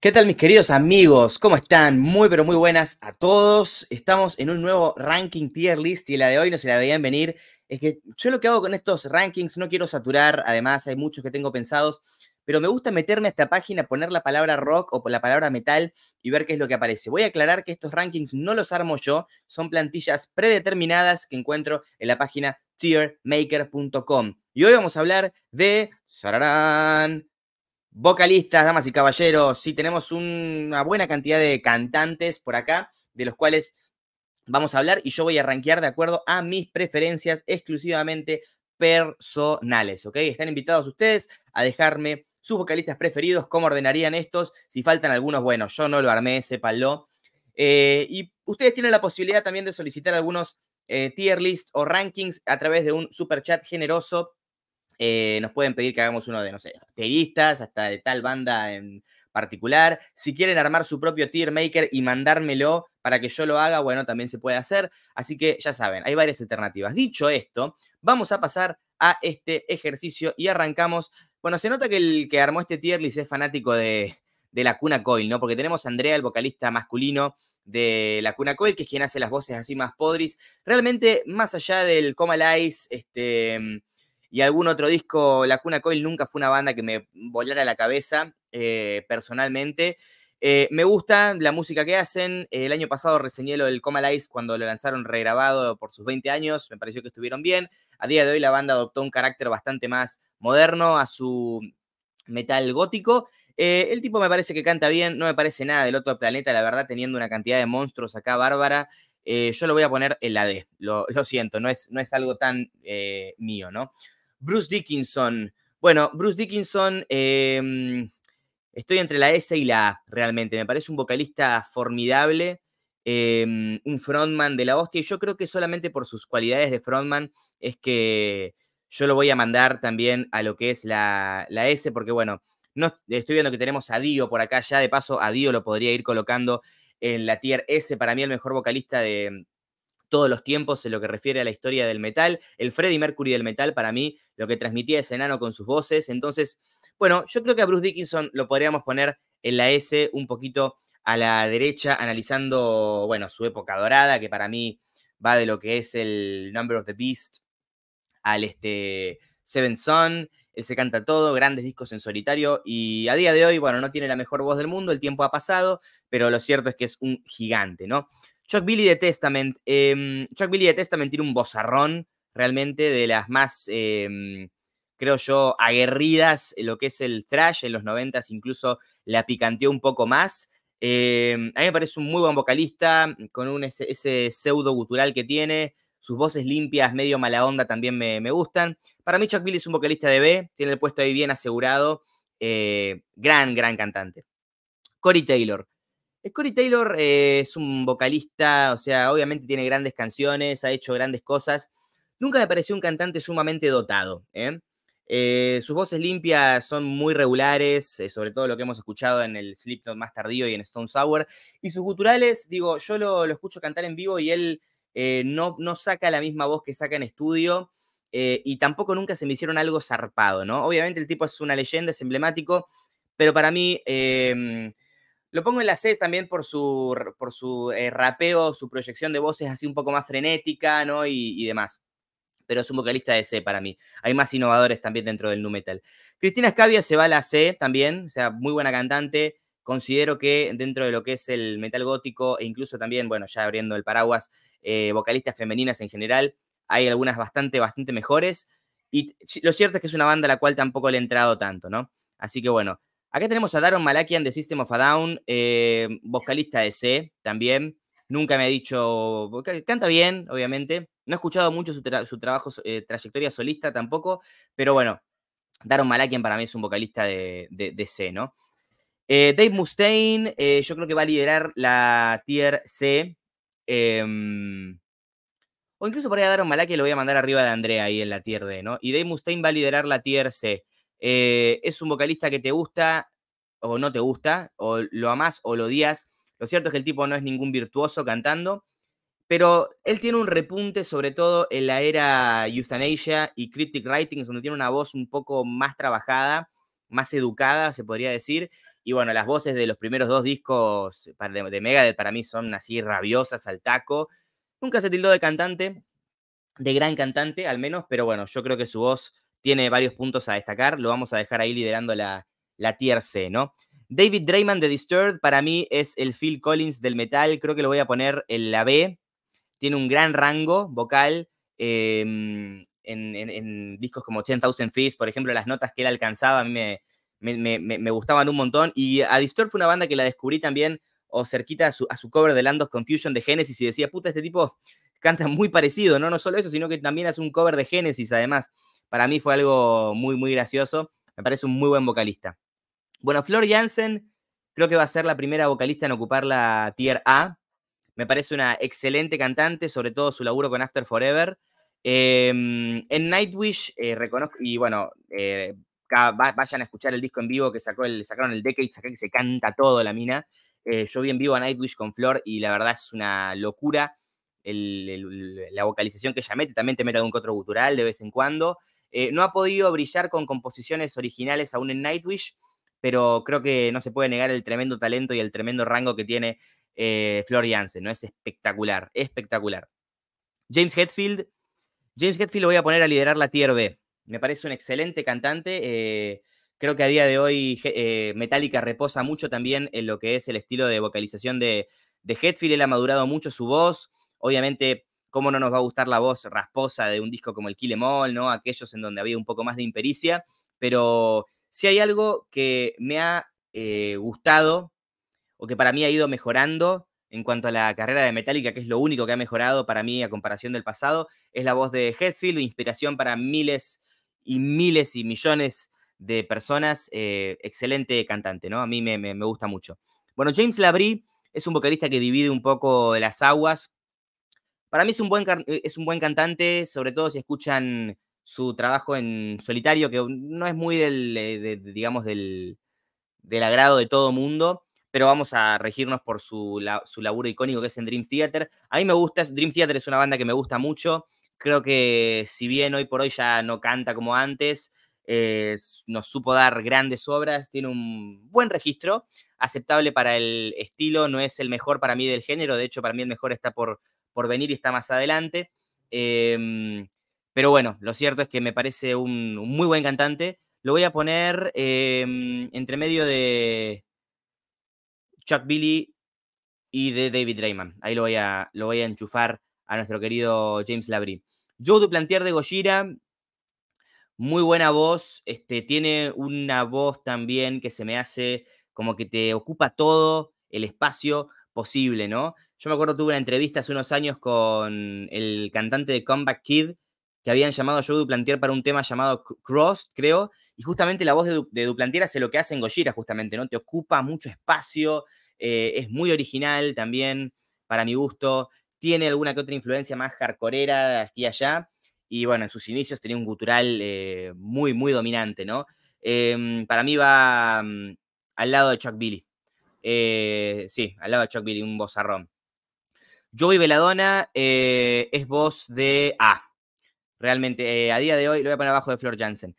¿Qué tal mis queridos amigos? ¿Cómo están? Muy pero muy buenas a todos. Estamos en un nuevo ranking tier list y la de hoy no se la veían venir. Es que yo lo que hago con estos rankings, no quiero saturar, además hay muchos que tengo pensados, pero me gusta meterme a esta página, poner la palabra rock o la palabra metal y ver qué es lo que aparece. Voy a aclarar que estos rankings no los armo yo, son plantillas predeterminadas que encuentro en la página tiermaker.com. Y hoy vamos a hablar de... ¡Sararán! Vocalistas, damas y caballeros, sí, tenemos una buena cantidad de cantantes por acá, de los cuales vamos a hablar y yo voy a rankear de acuerdo a mis preferencias exclusivamente personales, ¿ok? Están invitados ustedes a dejarme sus vocalistas preferidos, cómo ordenarían estos, si faltan algunos, bueno, yo no lo armé, sépanlo. Eh, y ustedes tienen la posibilidad también de solicitar algunos eh, tier list o rankings a través de un super chat generoso eh, nos pueden pedir que hagamos uno de, no sé, teristas, hasta de tal banda en particular. Si quieren armar su propio tier maker y mandármelo para que yo lo haga, bueno, también se puede hacer. Así que ya saben, hay varias alternativas. Dicho esto, vamos a pasar a este ejercicio y arrancamos. Bueno, se nota que el que armó este tier list es fanático de, de la Cuna Coil, ¿no? Porque tenemos a Andrea, el vocalista masculino de la Cuna Coil, que es quien hace las voces así más podris. Realmente, más allá del Coma Lice, este y algún otro disco. La Cuna Coil nunca fue una banda que me volara la cabeza eh, personalmente. Eh, me gusta la música que hacen. Eh, el año pasado reseñé lo del Coma Lice cuando lo lanzaron regrabado por sus 20 años. Me pareció que estuvieron bien. A día de hoy la banda adoptó un carácter bastante más moderno a su metal gótico. el tipo me parece que canta bien, no me parece nada del otro planeta, la verdad, teniendo una cantidad de monstruos acá bárbara. yo lo voy a poner en la D, lo, siento, no es, no es algo tan mío, ¿no? Bruce Dickinson. Bueno, Bruce Dickinson, em, estoy entre la S y la A realmente. Me parece un vocalista formidable, em, un frontman de la hostia. Y yo creo que solamente por sus cualidades de frontman es que yo lo voy a mandar también a lo que es la, S, porque bueno, no, estoy viendo que tenemos a Dio por acá ya. De paso, a Dio lo podría ir colocando en la tier S. Para mí, el mejor vocalista de, todos los tiempos en lo que refiere a la historia del metal. El Freddie Mercury del metal, para mí, lo que transmitía ese enano con sus voces. Entonces, bueno, yo creo que a Bruce Dickinson lo podríamos poner en la S un poquito a la derecha, analizando, bueno, su época dorada, que para mí va de lo que es el Number of the Beast al este Seven Son. Él se canta todo, grandes discos en solitario y a día de hoy, bueno, no tiene la mejor voz del mundo, el tiempo ha pasado, pero lo cierto es que es un gigante, ¿no? Chuck Billy de Testament. Em, Chuck Billy de Testament tiene un bozarrón realmente de las más, em, creo yo, aguerridas, lo que es el thrash en los 90 incluso la picanteó un poco más. Em, a mí me parece un muy buen vocalista, con un, ese, pseudo gutural que tiene, sus voces limpias, medio mala onda también me, me, gustan. Para mí Chuck Billy es un vocalista de B, tiene el puesto ahí bien asegurado, eh, gran, gran cantante. Cory Taylor, Corey Taylor eh, es un vocalista, o sea, obviamente tiene grandes canciones, ha hecho grandes cosas. Nunca me pareció un cantante sumamente dotado. ¿eh? Eh, sus voces limpias son muy regulares, sobre todo lo que hemos escuchado en el Slipknot más tardío y en Stone Sour. Y sus guturales, digo, yo lo, escucho cantar en vivo y él no, no saca la misma voz que saca en estudio. y tampoco nunca se me hicieron algo zarpado, ¿no? Obviamente el tipo es una leyenda, es emblemático, pero para mí em, lo pongo en la C también por su, por su eh, rapeo, su proyección de voces así un poco más frenética, ¿no? Y, y, demás. Pero es un vocalista de C para mí. Hay más innovadores también dentro del nu metal. Cristina escabia se va a la C también, o sea, muy buena cantante. Considero que dentro de lo que es el metal gótico e incluso también, bueno, ya abriendo el paraguas, eh, vocalistas femeninas en general, hay algunas bastante, bastante mejores. Y lo cierto es que es una banda a la cual tampoco le he entrado tanto, ¿no? Así que bueno, Acá tenemos a Daron Malakian de System of a Down, eh, vocalista de C también. Nunca me ha dicho. Canta bien, obviamente. No he escuchado mucho su, trabajo, eh, trayectoria solista tampoco, pero bueno, Daron Malakian para mí es un vocalista de, C, ¿no? Eh, Dave Mustaine, yo creo que va a liderar la tier C. Em, o incluso por ahí a Daron Malakian lo voy a mandar arriba de Andrea ahí en la tier D, ¿no? Y Dave Mustaine va a liderar la tier C. Eh, es un vocalista que te gusta o no te gusta, o lo amás o lo odias. Lo cierto es que el tipo no es ningún virtuoso cantando, pero él tiene un repunte sobre todo en la era Euthanasia y critic writing, donde tiene una voz un poco más trabajada, más educada, se podría decir. Y bueno, las voces de los primeros dos discos de Megadeth para mí son así rabiosas al taco. Nunca se tildó de cantante, de gran cantante al menos, pero bueno, yo creo que su voz tiene varios puntos a destacar. Lo vamos a dejar ahí liderando la, la tier C, ¿no? David Draymond de Disturbed para mí es el Phil Collins del metal. Creo que lo voy a poner en la B. Tiene un gran rango vocal. Em, en, discos como 10,000 Feet, por ejemplo, las notas que él alcanzaba a mí me, gustaban un montón. Y a Disturbed fue una banda que la descubrí también o cerquita a su, cover de Land of Confusion de Genesis y decía, puta, este tipo canta muy parecido, ¿no? No solo eso, sino que también hace un cover de Genesis además para mí fue algo muy, muy gracioso. Me parece un muy buen vocalista. Bueno, Flor Jansen creo que va a ser la primera vocalista en ocupar la Tier A. Me parece una excelente cantante, sobre todo su laburo con After Forever. Em, en Nightwish, eh, reconozco, y bueno, eh, vayan a escuchar el disco en vivo que sacó el, sacaron el Decade, acá que se canta todo la mina. Eh, yo vi en vivo a Nightwish con Flor y la verdad es una locura. la vocalización que ella mete, también te mete algún que otro gutural de vez en cuando. Eh, no ha podido brillar con composiciones originales aún en Nightwish, pero creo que no se puede negar el tremendo talento y el tremendo rango que tiene eh, ¿no? Es espectacular, espectacular. James Hetfield, James Hetfield lo voy a poner a liderar la Tier B. Me parece un excelente cantante. Eh, creo que a día de hoy eh, Metallica reposa mucho también en lo que es el estilo de vocalización de, de Hetfield. Él ha madurado mucho su voz. Obviamente cómo no nos va a gustar la voz rasposa de un disco como el Kill Em All, ¿no? Aquellos en donde había un poco más de impericia, pero si hay algo que me ha eh, gustado o que para mí ha ido mejorando en cuanto a la carrera de Metallica, que es lo único que ha mejorado para mí a comparación del pasado, es la voz de Hetfield, inspiración para miles y miles y millones de personas, eh, excelente cantante, ¿no? A mí me, me gusta mucho. Bueno, James Labrie es un vocalista que divide un poco las aguas para mí eh, es un buen, cantante, sobre todo si escuchan su trabajo en solitario, que no es muy del, eh, digamos, del, agrado de todo mundo, pero vamos a regirnos por su, laburo icónico que es en Dream Theater. A mí me gusta, Dream Theater es una banda que me gusta mucho, creo que si bien hoy por hoy ya no canta como antes, eh, nos supo dar grandes obras, tiene un buen registro, aceptable para el estilo, no es el mejor para mí del género, de hecho para mí el mejor está por por venir y está más adelante. Em, pero bueno, lo cierto es que me parece un, muy buen cantante. Lo voy a poner em, entre medio de Chuck Billy y de David Rayman. Ahí lo voy a, lo voy a enchufar a nuestro querido James Labrie. Joe Duplantier de Gojira, muy buena voz. Este, tiene una voz también que se me hace como que te ocupa todo el espacio posible, ¿no? Yo me acuerdo tuve una entrevista hace unos años con el cantante de Comeback Kid, que habían llamado a Joe Duplantier para un tema llamado Cross, creo, y justamente la voz de, Duplantier hace lo que hace en Gojira, justamente, ¿no? Te ocupa mucho espacio, eh, es muy original también, para mi gusto, tiene alguna que otra influencia más hardcoreera aquí y allá, y bueno, en sus inicios tenía un gutural eh, muy, muy dominante, ¿no? Em, para mí va mm, al lado de Chuck Billy. Eh, sí, al lado de Chuck Billy, un bozarrón. Joey Veladona eh, es voz de Ah, realmente, eh, a día de hoy, lo voy a poner abajo de Flor Jansen.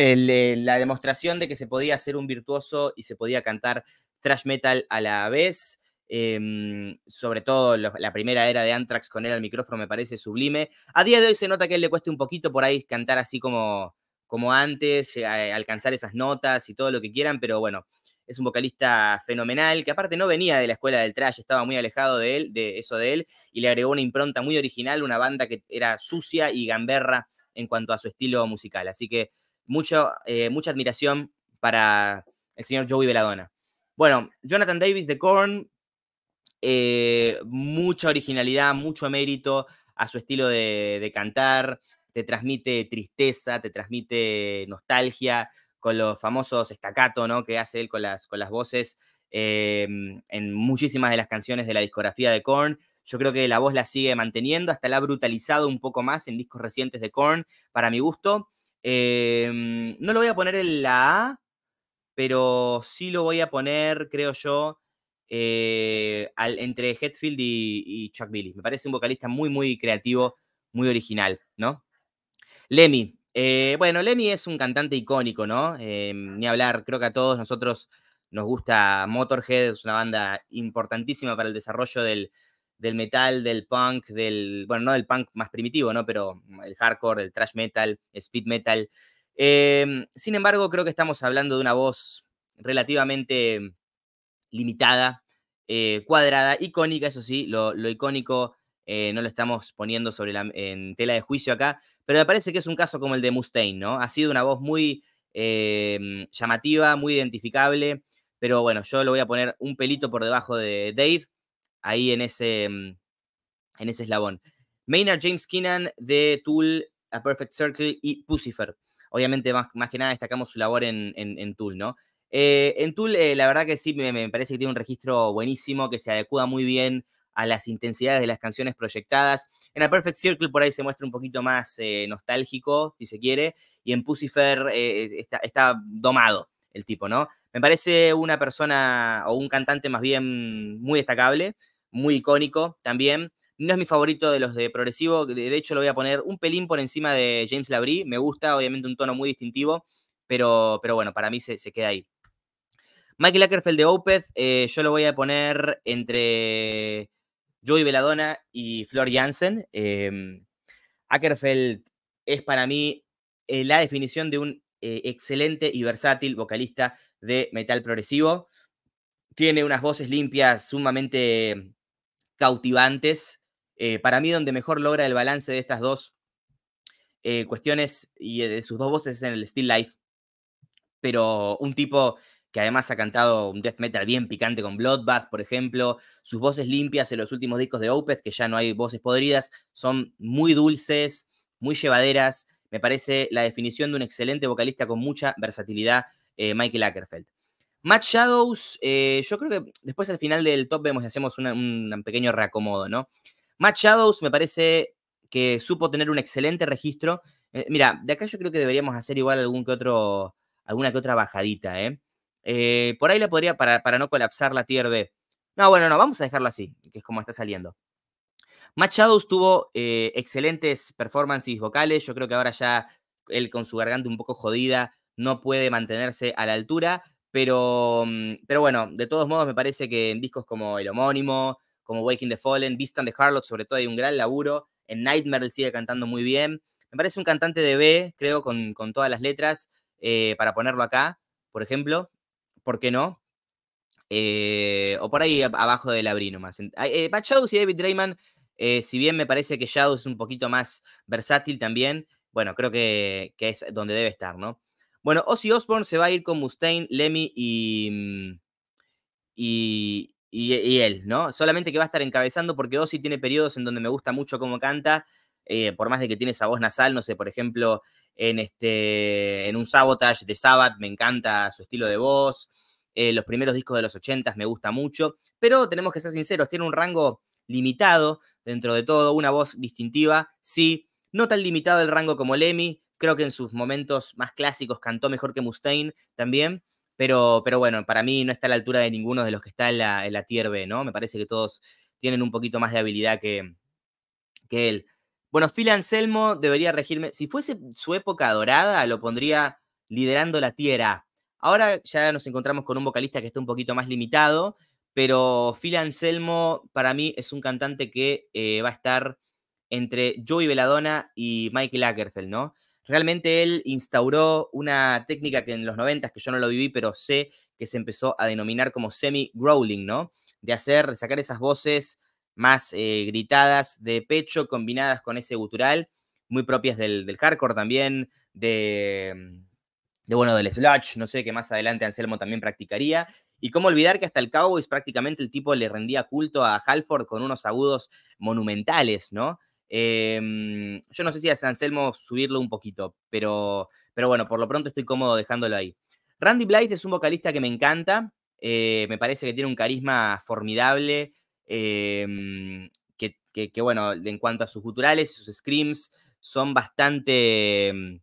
la demostración de que se podía ser un virtuoso y se podía cantar thrash metal a la vez. Em, sobre todo la primera era de Anthrax con él al micrófono me parece sublime. A día de hoy se nota que a él le cuesta un poquito por ahí cantar así como, como antes, alcanzar esas notas y todo lo que quieran, pero bueno, es un vocalista fenomenal, que aparte no venía de la escuela del trash, estaba muy alejado de él, de eso de él, y le agregó una impronta muy original, una banda que era sucia y gamberra en cuanto a su estilo musical. Así que mucho, eh, mucha admiración para el señor Joey Veladona. Bueno, Jonathan Davis de Korn, eh, mucha originalidad, mucho mérito a su estilo de, de cantar, te transmite tristeza, te transmite nostalgia, con los famosos staccato, ¿no? Que hace él con las, con las voces eh, en muchísimas de las canciones de la discografía de Korn. Yo creo que la voz la sigue manteniendo, hasta la ha brutalizado un poco más en discos recientes de Korn, para mi gusto. Em, no lo voy a poner en la A, pero sí lo voy a poner, creo yo, eh, entre Hetfield y, Chuck Billy. Me parece un vocalista muy, muy creativo, muy original, ¿no? Lemmy, eh, bueno, Lemmy es un cantante icónico, ¿no? Eh, ni hablar, creo que a todos nosotros nos gusta Motorhead, es una banda importantísima para el desarrollo del, metal, del punk, del, bueno, no del punk más primitivo, ¿no? Pero el hardcore, el thrash metal, speed metal. Eh, sin embargo, creo que estamos hablando de una voz relativamente limitada, cuadrada, icónica, eso sí, lo, icónico no lo estamos poniendo sobre la, en tela de juicio acá, pero me parece que es un caso como el de Mustaine, ¿no? Ha sido una voz muy em, llamativa, muy identificable, pero bueno, yo lo voy a poner un pelito por debajo de Dave, ahí en ese, em, en ese eslabón. Maynard James Keenan de Tool, A Perfect Circle y Pucifer. Obviamente, más, que nada destacamos su labor en, en, Tool, ¿no? Eh, en Tool, eh, la verdad que sí, me, me, parece que tiene un registro buenísimo, que se adecua muy bien a las intensidades de las canciones proyectadas. En A Perfect Circle por ahí se muestra un poquito más eh, nostálgico, si se quiere, y en Pucifer eh, está, domado el tipo, ¿no? Me parece una persona o un cantante más bien muy destacable, muy icónico también. No es mi favorito de los de progresivo, de hecho lo voy a poner un pelín por encima de James Labrie, me gusta, obviamente un tono muy distintivo, pero, pero bueno, para mí se, queda ahí. Michael Ackerfeld de Opeth, eh, yo lo voy a poner entre Joey Veladona y Flor Jansen. Em, Ackerfeld es para mí eh, la definición de un eh, excelente y versátil vocalista de metal progresivo. Tiene unas voces limpias sumamente cautivantes. Eh, para mí, donde mejor logra el balance de estas dos cuestiones y de sus dos voces es en el Still Life. Pero un tipo que además ha cantado un death metal bien picante con Bloodbath, por ejemplo. Sus voces limpias en los últimos discos de Opeth, que ya no hay voces podridas, son muy dulces, muy llevaderas. Me parece la definición de un excelente vocalista con mucha versatilidad, eh, Michael Ackerfeld. Matt Shadows, eh, yo creo que después al final del top vemos y hacemos un, pequeño reacomodo, ¿no? Matt Shadows me parece que supo tener un excelente registro. Eh, mira, de acá yo creo que deberíamos hacer igual algún que otro, alguna que otra bajadita, ¿eh? Eh, por ahí la podría, para, no colapsar la tier B. No, bueno, no, vamos a dejarlo así, que es como está saliendo. Matt Shadows tuvo eh, excelentes performances vocales. Yo creo que ahora ya él con su garganta un poco jodida no puede mantenerse a la altura. Pero, mm, pero bueno, de todos modos me parece que en discos como El Homónimo, como Waking the Fallen, Beast de the sobre todo hay un gran laburo. En Nightmare él sigue cantando muy bien. Me parece un cantante de B, creo, con, con todas las letras, eh, para ponerlo acá, por ejemplo. ¿por qué no? Eh, o por ahí abajo de Labrino más. Pat eh, Shadows y David Drayman, eh, si bien me parece que Shadows es un poquito más versátil también, bueno, creo que, es donde debe estar, ¿no? Bueno, Ozzy Osbourne se va a ir con Mustaine, Lemmy mm, y, y, y él, ¿no? Solamente que va a estar encabezando porque Ozzy tiene periodos en donde me gusta mucho cómo canta, por más de que tiene esa voz nasal, no sé, por ejemplo, en, este, en un sabotage de Sabbath, me encanta su estilo de voz. Eh, los primeros discos de los 80 me gusta mucho, pero tenemos que ser sinceros, tiene un rango limitado dentro de todo, una voz distintiva, sí, no tan limitado el rango como Lemmy, creo que en sus momentos más clásicos cantó mejor que Mustaine también, pero, pero bueno, para mí no está a la altura de ninguno de los que está en la, en tier B, ¿no? Me parece que todos tienen un poquito más de habilidad que, que él. Bueno, Phil Anselmo debería regirme. Si fuese su época dorada, lo pondría liderando la tierra. Ahora ya nos encontramos con un vocalista que está un poquito más limitado, pero Phil Anselmo para mí es un cantante que eh, va a estar entre Joey Veladona y Michael Ackerfeld, ¿no? Realmente él instauró una técnica que en los 90, que yo no lo viví, pero sé que se empezó a denominar como semi-growling, ¿no? De hacer, de sacar esas voces más eh, gritadas de pecho combinadas con ese gutural, muy propias del, hardcore también, de, mm, bueno, del sludge, no sé, qué más adelante Anselmo también practicaría. Y cómo olvidar que hasta el Cowboys prácticamente el tipo le rendía culto a Halford con unos agudos monumentales, ¿no? Em, yo no sé si a Anselmo subirlo un poquito, pero, pero bueno, por lo pronto estoy cómodo dejándolo ahí. Randy Blythe es un vocalista que me encanta, eh, me parece que tiene un carisma formidable, Em, que, bueno, en cuanto a sus guturales y sus screams, son bastante... Em,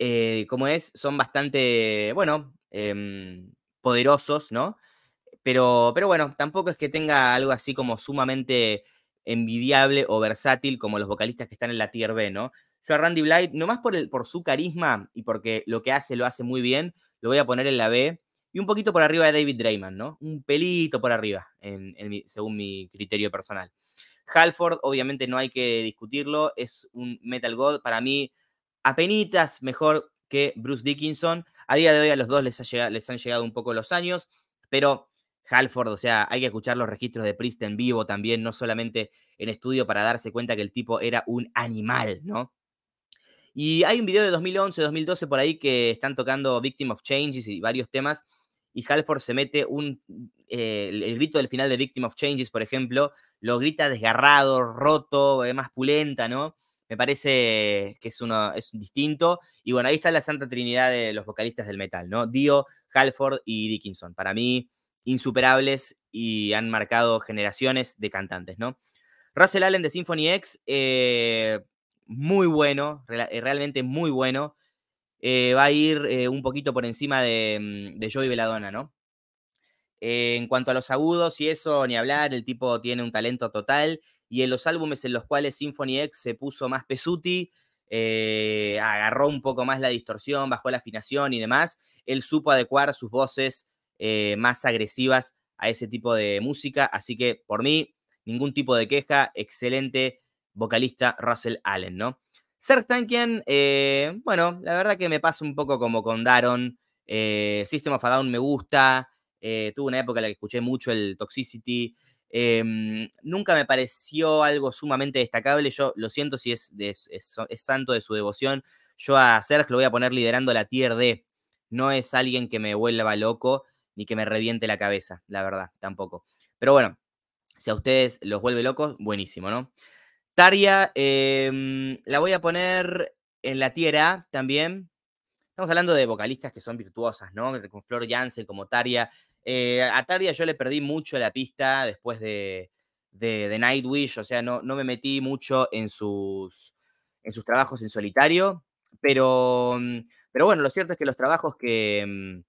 eh, como es, son bastante, bueno, em, poderosos, ¿no? Pero, pero bueno, tampoco es que tenga algo así como sumamente envidiable o versátil como los vocalistas que están en la Tier B, ¿no? Yo a Randy Blythe, nomás por, el, por su carisma y porque lo que hace lo hace muy bien, lo voy a poner en la B, y un poquito por arriba de David Draymond, ¿no? Un pelito por arriba, según mi criterio personal. Halford, obviamente no hay que discutirlo, es un Metal God, para mí, apenas mejor que Bruce Dickinson. A día de hoy a los dos les, les han llegado un poco los años, pero Halford, o sea, hay que escuchar los registros de Priest en vivo también, no solamente en estudio para darse cuenta que el tipo era un animal, ¿no? Y hay un video de 2011, 2012 por ahí que están tocando Victim of Changes y varios temas y Halford se mete un, eh, el, grito del final de Victim of Changes, por ejemplo, lo grita desgarrado, roto, eh, más pulenta, ¿no? Me parece que es uno es distinto. Y bueno, ahí está la santa trinidad de los vocalistas del metal, ¿no? Dio, Halford y Dickinson. Para mí, insuperables y han marcado generaciones de cantantes, ¿no? Russell Allen de Symphony X, eh, muy bueno, realmente muy bueno. Eh, va a ir eh, un poquito por encima de, mm, Joey Veladona, ¿no? Eh, en cuanto a los agudos y eso, ni hablar, el tipo tiene un talento total. Y en los álbumes en los cuales Symphony X se puso más pesuti, agarró un poco más la distorsión, bajó la afinación y demás, él supo adecuar sus voces más agresivas a ese tipo de música. Así que por mí, ningún tipo de queja, excelente vocalista Russell Allen, ¿no? Serg Tankian, eh, bueno, la verdad que me pasa un poco como con Daron. Eh, System of a Down me gusta. Eh, tuve una época en la que escuché mucho el Toxicity. Em, nunca me pareció algo sumamente destacable. Yo lo siento si es, santo de su devoción. Yo a Serg lo voy a poner liderando la tier D. No es alguien que me vuelva loco ni que me reviente la cabeza, la verdad, tampoco. Pero bueno, si a ustedes los vuelve locos, buenísimo, ¿no? Taria, em, la voy a poner en la tierra también. Estamos hablando de vocalistas que son virtuosas, ¿no? Con Flor Jansen como Taria. Eh, a Taria yo le perdí mucho la pista después de, de, de Nightwish, o sea, no, no me metí mucho en sus, en sus trabajos en solitario, pero, mm, pero bueno, lo cierto es que los trabajos que, mm,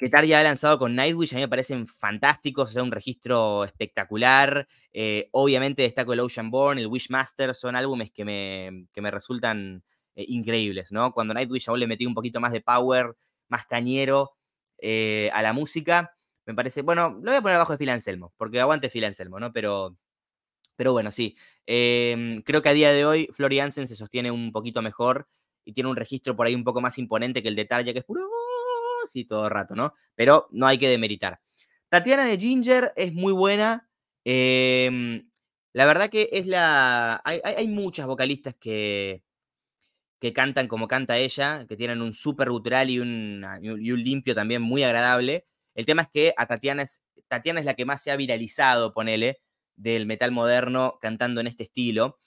que Tarja ha lanzado con Nightwish, a mí me parecen fantásticos, o sea, un registro espectacular. Eh, obviamente destaco el Ocean Born, el Wishmaster, son álbumes que me, me resultan eh, increíbles, ¿no? Cuando Nightwish aún le metí un poquito más de power, más tañero eh, a la música, me parece, bueno, lo voy a poner abajo de Phil Anselmo, porque aguante Phil Anselmo, ¿no? Pero, pero bueno, sí, em, creo que a día de hoy Floriansen se sostiene un poquito mejor y tiene un registro por ahí un poco más imponente que el de Tarja, que es puro sí, todo el rato, ¿no? Pero no hay que demeritar. Tatiana de Ginger es muy buena. Em, la verdad que es la... Hay, muchas vocalistas que, que cantan como canta ella, que tienen un súper gutural y un, limpio también muy agradable. El tema es que a Tatiana es, Tatiana es la que más se ha viralizado, ponele, del metal moderno cantando en este estilo.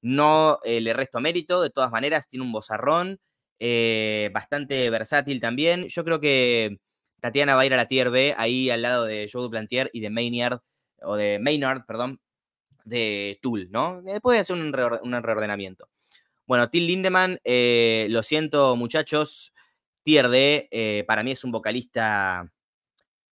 No eh, le resto mérito, de todas maneras, tiene un bozarrón, eh, bastante versátil también. Yo creo que Tatiana va a ir a la Tier B, ahí al lado de Joe Duplantier y de Maynard, o de Maynard, perdón, de Tool, ¿no? Después eh, de hacer un, reordenamiento. Bueno, Till Lindemann, eh, lo siento muchachos, Tier D para mí es un vocalista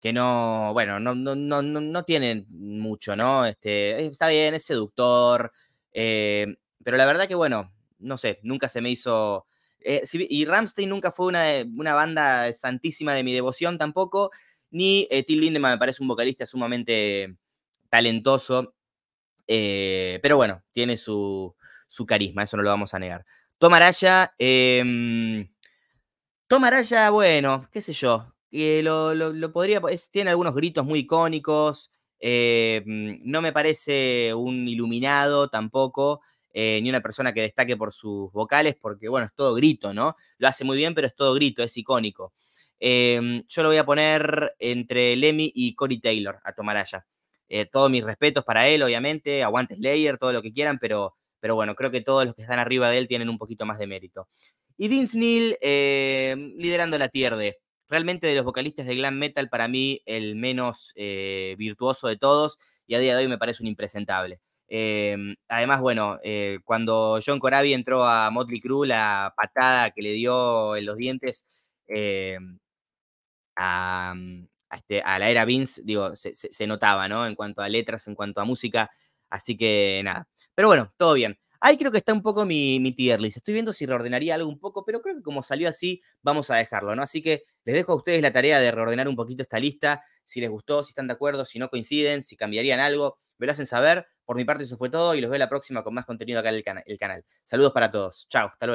que no, bueno, no, no, no, no tiene mucho, ¿no? Este, está bien, es seductor, pero la verdad que bueno, no sé, nunca se me hizo eh, y Ramstein nunca fue una, banda santísima de mi devoción tampoco, ni eh, Till Lindemann me parece un vocalista sumamente talentoso, eh, pero bueno, tiene su, carisma, eso no lo vamos a negar. Tom Araya, em, bueno, qué sé yo, lo, lo, podría, tiene algunos gritos muy icónicos, mm, no me parece un iluminado tampoco, eh, ni una persona que destaque por sus vocales, porque bueno, es todo grito, ¿no? Lo hace muy bien, pero es todo grito, es icónico. Em, yo lo voy a poner entre Lemmy y Corey Taylor a tomar allá. Eh, todos mis respetos para él, obviamente, aguantes Slayer, todo lo que quieran, pero, pero bueno, creo que todos los que están arriba de él tienen un poquito más de mérito. Y Vince Neil eh, liderando la tierde. Realmente de los vocalistas de glam metal, para mí el menos virtuoso de todos y a día de hoy me parece un impresentable. Em, además, bueno, eh, cuando John Corabi entró a Motley Crue, la patada que le dio en los dientes em, mm, este, a, la era Vince, digo, se, notaba, ¿no? En cuanto a letras, en cuanto a música, así que nada. Pero bueno, todo bien. Ahí creo que está un poco mi, mi tier list. Estoy viendo si reordenaría algo un poco, pero creo que como salió así, vamos a dejarlo, ¿no? Así que les dejo a ustedes la tarea de reordenar un poquito esta lista. Si les gustó, si están de acuerdo, si no coinciden, si cambiarían algo, me lo hacen saber. Por mi parte, eso fue todo y los veo la próxima con más contenido acá en el, el canal. Saludos para todos. Chao, hasta luego.